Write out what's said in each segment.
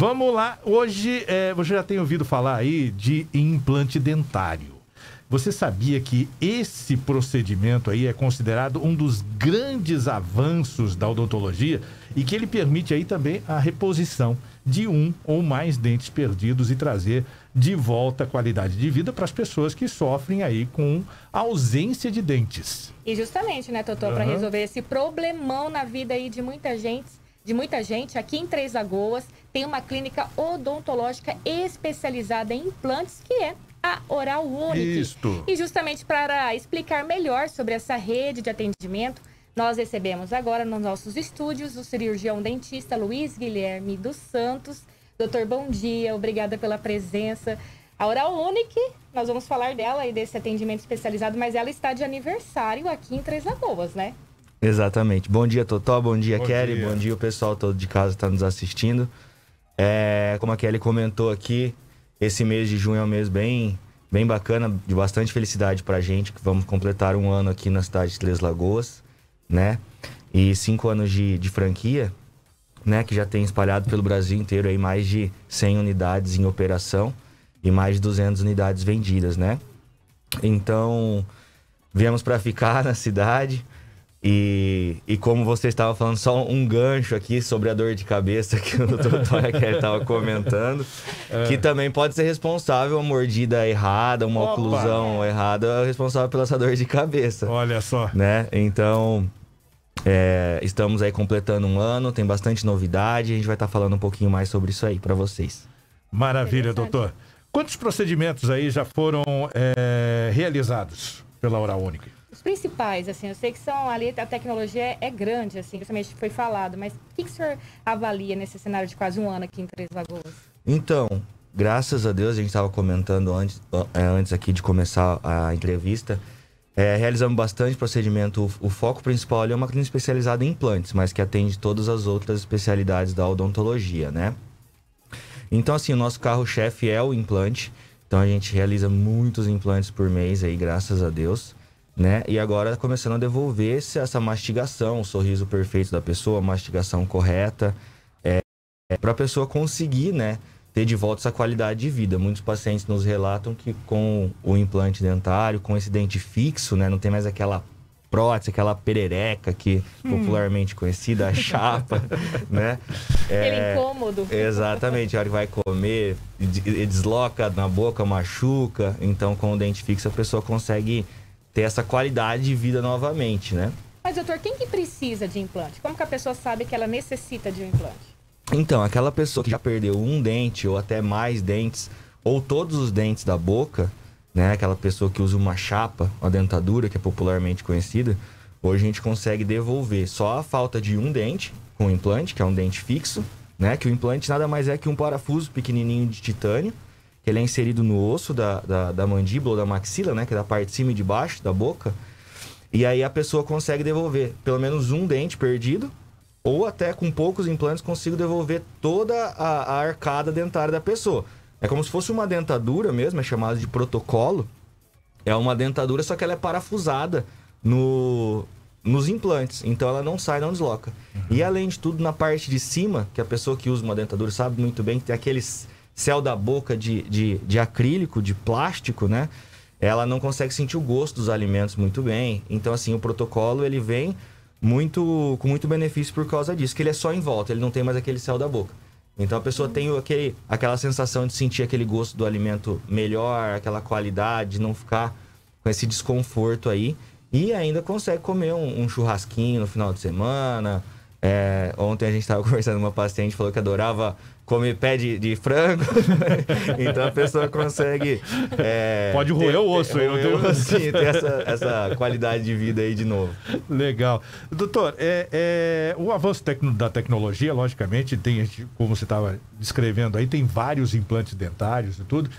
Vamos lá, hoje é, você já tem ouvido falar aí de implante dentário. Você sabia que esse procedimento aí é considerado um dos grandes avanços da odontologia e que ele permite aí também a reposição de um ou mais dentes perdidos e trazer de volta a qualidade de vida para as pessoas que sofrem aí com ausência de dentes. E justamente, né, Totó, uhum. para resolver esse problemão na vida aí de muita gente de muita gente, aqui em Três Lagoas tem uma clínica odontológica especializada em implantes, que é a Oral Unique. Isto. E justamente para explicar melhor sobre essa rede de atendimento, nós recebemos agora nos nossos estúdios o cirurgião dentista Luiz Guilherme dos Santos. Doutor, bom dia, obrigada pela presença. A Oral Unique, nós vamos falar dela e desse atendimento especializado, mas ela está de aniversário aqui em Três Lagoas, né? Exatamente. Bom dia, Totó. Bom dia, bom Kelly. Dia. Bom dia, o pessoal todo de casa está nos assistindo. É, como a Kelly comentou aqui, esse mês de junho é um mês bem, bem bacana, de bastante felicidade para a gente, que vamos completar um ano aqui na cidade de Três Lagoas, né? E cinco anos de, de franquia, né? Que já tem espalhado pelo Brasil inteiro aí mais de 100 unidades em operação e mais de 200 unidades vendidas, né? Então, viemos para ficar na cidade. E, e como você estava falando, só um gancho aqui sobre a dor de cabeça que o Totóia estava comentando, é. que também pode ser responsável, uma mordida errada, uma Opa. oclusão errada, é responsável pela essa dor de cabeça. Olha só. Né? Então, é, estamos aí completando um ano, tem bastante novidade, a gente vai estar tá falando um pouquinho mais sobre isso aí para vocês. Maravilha, doutor. Quantos procedimentos aí já foram é, realizados pela hora Única? os principais, assim, eu sei que são ali, a tecnologia é, é grande, assim, justamente foi falado, mas o que, que o senhor avalia nesse cenário de quase um ano aqui em Três Lagoas? Então, graças a Deus, a gente estava comentando antes, é, antes aqui de começar a entrevista, é, realizamos bastante procedimento. O, o foco principal ali é uma clínica especializada em implantes, mas que atende todas as outras especialidades da odontologia, né? Então, assim, o nosso carro-chefe é o implante. Então, a gente realiza muitos implantes por mês aí, graças a Deus né? E agora começando a devolver se essa mastigação, o sorriso perfeito da pessoa, a mastigação correta, é, é para a pessoa conseguir, né? Ter de volta essa qualidade de vida. Muitos pacientes nos relatam que com o implante dentário, com esse dente fixo, né? Não tem mais aquela prótese, aquela perereca que hum. popularmente hum. conhecida, a chapa, né? É, Aquele é, incômodo. Exatamente, a hora que vai comer, desloca na boca, machuca. Então, com o dente fixo, a pessoa consegue ter essa qualidade de vida novamente, né? Mas, doutor, quem que precisa de implante? Como que a pessoa sabe que ela necessita de um implante? Então, aquela pessoa que já perdeu um dente ou até mais dentes, ou todos os dentes da boca, né? Aquela pessoa que usa uma chapa, uma dentadura, que é popularmente conhecida, hoje a gente consegue devolver só a falta de um dente com o implante, que é um dente fixo, né? Que o implante nada mais é que um parafuso pequenininho de titânio, ele é inserido no osso da, da, da mandíbula ou da maxila, né? Que é da parte de cima e de baixo da boca. E aí a pessoa consegue devolver pelo menos um dente perdido, ou até com poucos implantes consigo devolver toda a, a arcada dentária da pessoa. É como se fosse uma dentadura mesmo, é chamado de protocolo. É uma dentadura, só que ela é parafusada no, nos implantes, então ela não sai, não desloca. Uhum. E além de tudo, na parte de cima, que a pessoa que usa uma dentadura sabe muito bem que tem aqueles céu da boca de, de, de acrílico, de plástico, né? Ela não consegue sentir o gosto dos alimentos muito bem. Então, assim, o protocolo ele vem muito com muito benefício por causa disso, que ele é só em volta, ele não tem mais aquele céu da boca. Então a pessoa tem aquele, aquela sensação de sentir aquele gosto do alimento melhor, aquela qualidade, não ficar com esse desconforto aí. E ainda consegue comer um, um churrasquinho no final de semana, é, ontem a gente estava conversando com uma paciente falou que adorava comer pé de, de frango. então a pessoa consegue. É, Pode roer ter, o osso aí, não tem osso. Sim, ter essa, essa qualidade de vida aí de novo. Legal. Doutor, é, é o avanço tecno, da tecnologia, logicamente, tem, como você estava descrevendo aí, tem vários implantes dentários e tudo.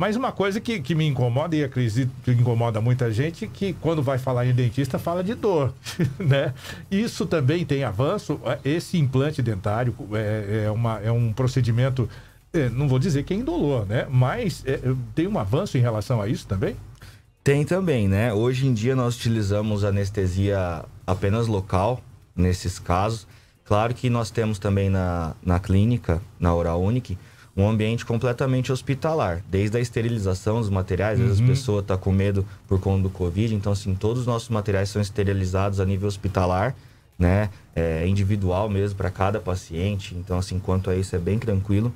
Mas uma coisa que, que me incomoda, e acredito que incomoda muita gente, que quando vai falar em dentista, fala de dor, né? Isso também tem avanço. É, esse implante dentário é, é, uma, é um procedimento, é, não vou dizer que é indolor, né? Mas é, é, tem um avanço em relação a isso também? Tem também, né? Hoje em dia nós utilizamos anestesia apenas local, nesses casos. Claro que nós temos também na, na clínica, na Oral Unique, um ambiente completamente hospitalar, desde a esterilização dos materiais, às vezes uhum. a pessoa está com medo por conta do Covid, então assim, todos os nossos materiais são esterilizados a nível hospitalar, né, é, individual mesmo para cada paciente, então assim, quanto a isso é bem tranquilo.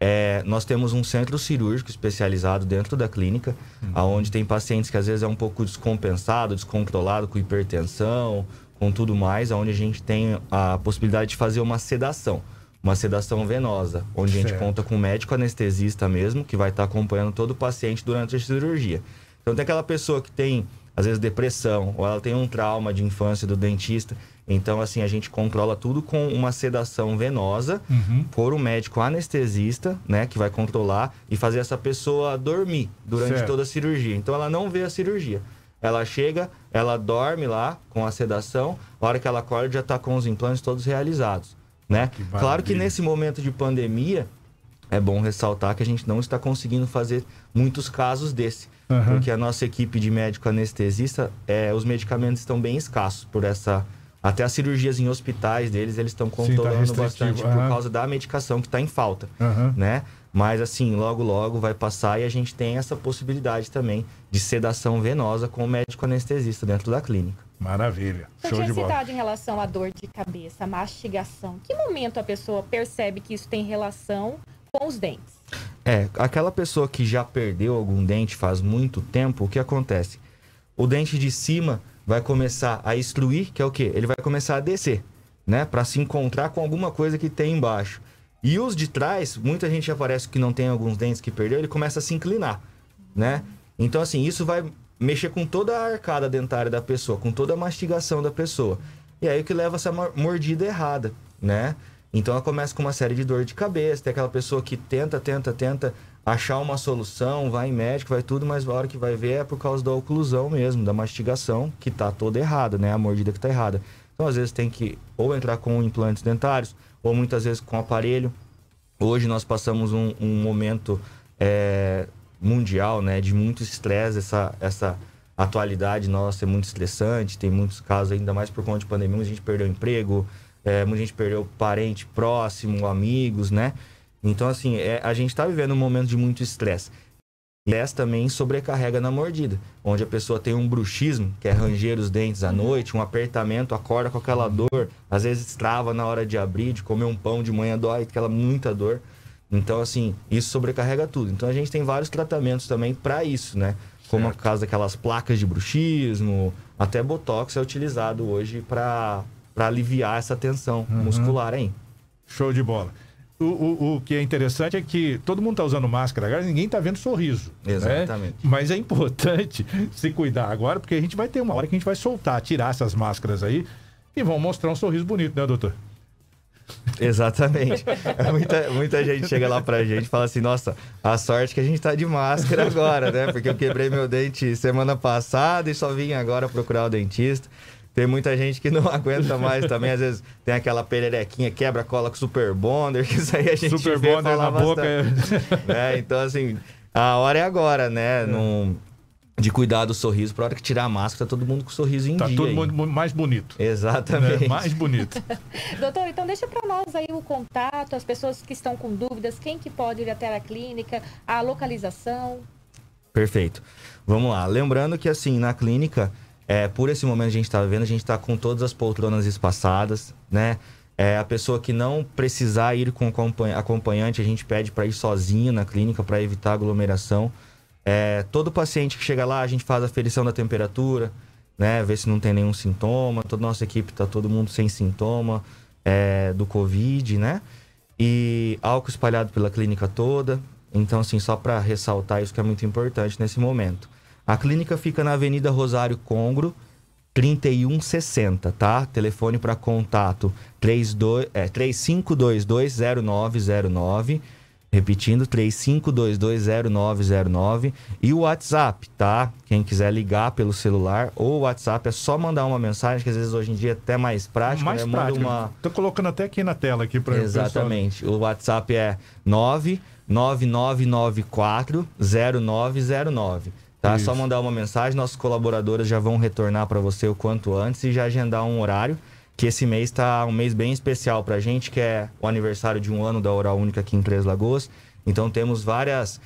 É, nós temos um centro cirúrgico especializado dentro da clínica, uhum. aonde tem pacientes que às vezes é um pouco descompensado, descontrolado, com hipertensão, com tudo mais, aonde a gente tem a possibilidade de fazer uma sedação uma sedação venosa, onde certo. a gente conta com um médico anestesista mesmo, que vai estar tá acompanhando todo o paciente durante a cirurgia. Então tem aquela pessoa que tem, às vezes, depressão, ou ela tem um trauma de infância do dentista. Então, assim, a gente controla tudo com uma sedação venosa uhum. por um médico anestesista, né? Que vai controlar e fazer essa pessoa dormir durante certo. toda a cirurgia. Então ela não vê a cirurgia. Ela chega, ela dorme lá com a sedação, a hora que ela acorda já está com os implantes todos realizados. Né? Que claro que nesse momento de pandemia, é bom ressaltar que a gente não está conseguindo fazer muitos casos desse. Uhum. Porque a nossa equipe de médico anestesista, é, os medicamentos estão bem escassos por essa. Até as cirurgias em hospitais deles, eles estão controlando Sim, tá bastante uhum. por causa da medicação que está em falta, uhum. né? Mas assim, logo logo vai passar e a gente tem essa possibilidade também de sedação venosa com o médico anestesista dentro da clínica. Maravilha. Show de bola. citado em relação à dor de cabeça, mastigação. Que momento a pessoa percebe que isso tem relação com os dentes? É, aquela pessoa que já perdeu algum dente faz muito tempo, o que acontece? O dente de cima vai começar a excluir, que é o quê? Ele vai começar a descer, né, para se encontrar com alguma coisa que tem embaixo. E os de trás, muita gente aparece que não tem alguns dentes que perdeu, ele começa a se inclinar, né? Então assim, isso vai mexer com toda a arcada dentária da pessoa, com toda a mastigação da pessoa. E aí o que leva essa mordida errada, né? Então ela começa com uma série de dor de cabeça, tem aquela pessoa que tenta, tenta, tenta achar uma solução, vai em médico, vai tudo, mas a hora que vai ver é por causa da oclusão mesmo, da mastigação, que tá toda errada, né? A mordida que tá errada. Então às vezes tem que ou entrar com implantes dentários, ou muitas vezes com aparelho. Hoje nós passamos um, um momento é, mundial, né? De muito estresse, essa, essa atualidade nossa é muito estressante. Tem muitos casos, ainda mais por conta de pandemia, muita gente perdeu emprego, é, muita gente perdeu parente próximo, amigos, né? Então, assim, é, a gente está vivendo um momento de muito estresse. Estresse também sobrecarrega na mordida, onde a pessoa tem um bruxismo, que é ranger os dentes à noite, um apertamento, acorda com aquela dor, às vezes trava na hora de abrir, de comer um pão de manhã, dói, aquela muita dor. Então, assim, isso sobrecarrega tudo. Então, a gente tem vários tratamentos também para isso, né? Como certo. a caso daquelas placas de bruxismo, até botox é utilizado hoje para aliviar essa tensão uhum. muscular aí. Show de bola. O, o, o, que é interessante é que todo mundo está usando máscara agora, ninguém está vendo sorriso. Né? Exatamente. Né? Mas é importante se cuidar agora, porque a gente vai ter uma hora que a gente vai soltar, tirar essas máscaras aí e vão mostrar um sorriso bonito, né, doutor? Exatamente. É muita, muita gente chega lá pra gente e fala assim: nossa, a sorte que a gente tá de máscara agora, né? Porque eu quebrei meu dente semana passada e só vim agora procurar o dentista. Tem muita gente que não aguenta mais também. Às vezes tem aquela pererequinha, quebra cola com Super Bonder, que isso aí a gente Super vê Bonder na bastante. boca. É... Né? Então, assim, a hora é agora, né? É. Não de cuidar do sorriso para hora que tirar a máscara, tá todo mundo com o sorriso em tá dia. Tá todo mundo mais bonito. Exatamente. Né? Mais bonito. Doutor, então deixa para nós aí o contato, as pessoas que estão com dúvidas, quem que pode ir até a clínica, a localização. Perfeito. Vamos lá. Lembrando que assim, na clínica, é, por esse momento a gente está vendo, a gente está com todas as poltronas espaçadas, né? É, a pessoa que não precisar ir com acompanhante, a gente pede para ir sozinha na clínica para evitar aglomeração. É, todo paciente que chega lá, a gente faz a ferição da temperatura, né? Ver se não tem nenhum sintoma. Toda nossa equipe tá todo mundo sem sintoma é, do Covid, né? E álcool espalhado pela clínica toda. Então, assim, só para ressaltar isso que é muito importante nesse momento. A clínica fica na Avenida Rosário Congro, 3160, tá? Telefone para contato 32, é, 35220909 Repetindo, 35220909 e o WhatsApp, tá? Quem quiser ligar pelo celular ou o WhatsApp, é só mandar uma mensagem, que às vezes hoje em dia é até mais prático. Mais né? prático. Uma... Tô colocando até aqui na tela aqui para Exatamente. O WhatsApp é 999940909. Tá? Isso. Só mandar uma mensagem, nossos colaboradores já vão retornar para você o quanto antes e já agendar um horário que esse mês está um mês bem especial para a gente, que é o aniversário de um ano da Oral Única aqui em Três Lagoas. Então temos várias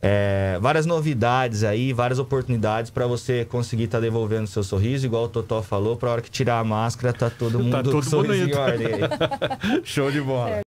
é, várias novidades aí, várias oportunidades para você conseguir estar tá devolvendo seu sorriso, igual o Totó falou, para a hora que tirar a máscara tá todo tá mundo tá todo com sorrisinho Show de bola. É.